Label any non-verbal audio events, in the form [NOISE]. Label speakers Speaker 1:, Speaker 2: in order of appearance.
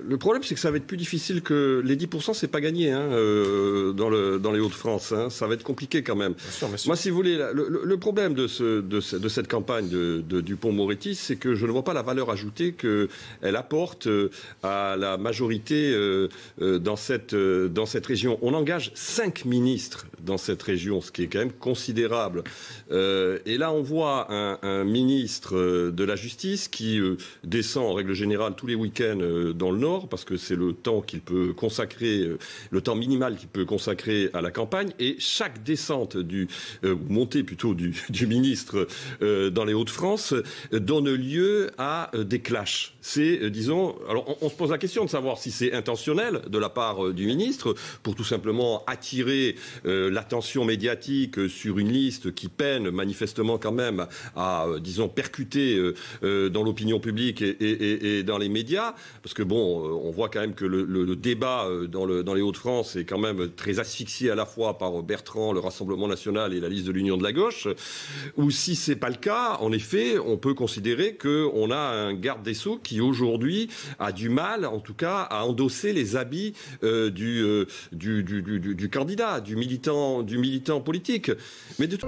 Speaker 1: Le problème, c'est que ça va être plus difficile que les 10%, c'est pas gagné hein, euh, dans, le, dans les Hauts-de-France. Hein. ça va être compliqué quand même. Moi, si vous voulez, le, problème de, ce, de, cette campagne de, de Dupont-Moretti, c'est que je ne vois pas la valeur ajoutée qu'elle apporte euh, à la majorité euh, dans cette, dans cette région. On engage cinq ministres dans cette région, ce qui est quand même considérable. et là, on voit un, un, ministre de la Justice qui descend en règle générale tous les week-ends dans le parce que c'est le temps qu'il peut consacrer, euh, le temps minimal qu'il peut consacrer à la campagne. Et chaque descente du, euh, montée plutôt du, [LAUGHS] ministre euh, dans les Hauts-de-France donne lieu à des clashs. C'est, disons, alors on, se pose la question de savoir si c'est intentionnel de la part du ministre pour tout simplement attirer l'attention médiatique sur une liste qui peine manifestement quand même à, disons, percuter dans l'opinion publique et, et, dans les médias, parce que bon, euh, on voit quand même que le, débat euh, dans, les Hauts-de-France est quand même très asphyxié à la fois par Bertrand, le Rassemblement national et la liste de l'Union de la gauche. Ou si c'est pas le cas, en effet, on peut considérer qu'on a un garde des Sceaux qui aujourd'hui a du mal, en tout cas, à endosser les habits euh, du, candidat, du militant, du militant politique. Mais de tout...